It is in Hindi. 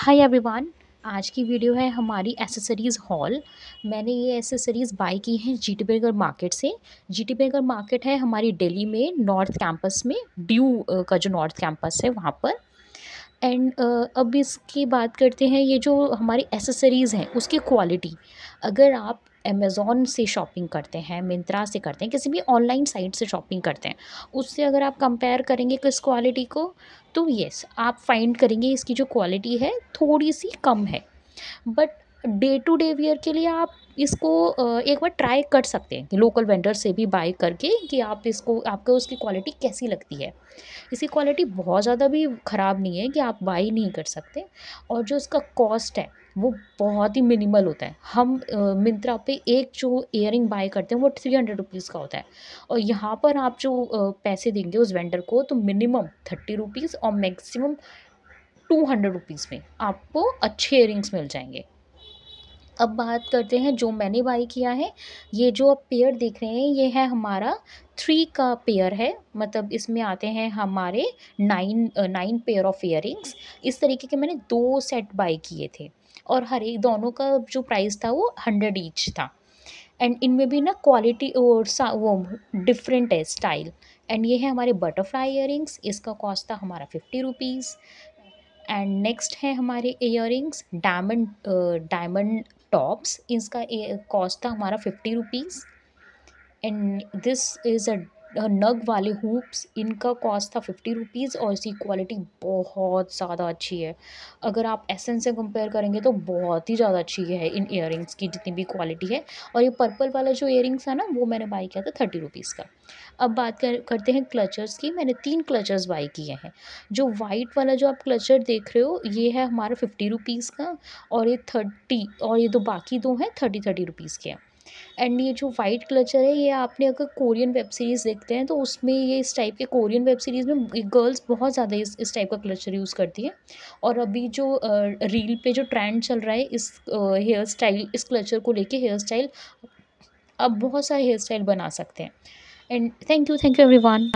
हाय एवरीवन आज की वीडियो है हमारी एसेसरीज़ हॉल मैंने ये एसेसरीज़ बाई की हैं जी टी बेगर मार्केट से जी टी बेगर मार्केट है हमारी दिल्ली में नॉर्थ कैंपस में ड्यू का जो नॉर्थ कैंपस है वहाँ पर एंड अब इसकी बात करते हैं ये जो हमारी एसेसरीज़ हैं उसकी क्वालिटी अगर आप अमेज़ोन से शॉपिंग करते हैं मिंत्रा से करते हैं किसी भी ऑनलाइन साइट से शॉपिंग करते हैं उससे अगर आप कंपेयर करेंगे किस क्वालिटी को तो येस आप फाइंड करेंगे इसकी जो क्वालिटी है थोड़ी सी कम है but day to day wear के लिए आप इसको एक बार ट्राई कर सकते हैं लोकल वेंडर से भी बाई करके कि आप इसको आपको उसकी क्वालिटी कैसी लगती है इसकी क्वालिटी बहुत ज़्यादा भी ख़राब नहीं है कि आप बाई नहीं कर सकते और जो इसका कॉस्ट है वो बहुत ही मिनिमल होता है हम मिंत्रा पे एक जो इयर बाय करते हैं वो थ्री हंड्रेड रुपीज़ का होता है और यहाँ पर आप जो पैसे देंगे उस वेंडर को तो मिनिमम थर्टी रुपीज़ और मैक्सिमम टू हंड्रेड रुपीज़ में आपको अच्छे इयर मिल जाएंगे अब बात करते हैं जो मैंने बाई किया है ये जो आप पेयर देख रहे हैं ये है हमारा थ्री का पेयर है मतलब इसमें आते हैं हमारे nine nine pair of ear इस तरीके के मैंने दो सेट बाई किए थे और हर एक दोनों का जो प्राइस था वो हंड्रेड ईच था एंड इनमें भी ना क्वालिटी और सा वो डिफरेंट है स्टाइल एंड ये है हमारे बटरफ्लाई इयर इसका कॉस्ट था हमारा फिफ्टी रुपीज़ एंड नेक्स्ट है हमारे ear rings diamond diamond tops इसका कॉस्ट था हमारा fifty rupees and this is a नग वाले हुप्स इनका कॉस्ट था फिफ्टी रुपीज़ और इसकी क्वालिटी बहुत ज़्यादा अच्छी है अगर आप एसन से कंपेयर करेंगे तो बहुत ही ज़्यादा अच्छी है इन इयर की जितनी भी क्वालिटी है और ये पर्पल वाला जो इयर था ना वो मैंने बाई किया था थर्टी रुपीज़ का अब बात कर करते हैं क्लचर्स की मैंने तीन क्लचर्स बाई किए हैं जो वाइट वाला जो आप क्लचर देख रहे हो ये है हमारा फिफ्टी रुपीज़ का और ये थर्टी और ये दो बाकी दो हैं थर्टी थर्टी रुपीज़ के हैं एंड ये जो वाइट क्लचर है ये आपने अगर कोरियन वेब सीरीज़ देखते हैं तो उसमें ये इस टाइप के कोरियन वेब सीरीज़ में गर्ल्स बहुत ज़्यादा इस इस टाइप का क्लचर यूज़ करती है और अभी जो रील पे जो ट्रेंड चल रहा है इस हेयर स्टाइल इस क्लचर को लेके हेयर स्टाइल अब बहुत सारे हेयर स्टाइल बना सकते हैं and thank you thank you every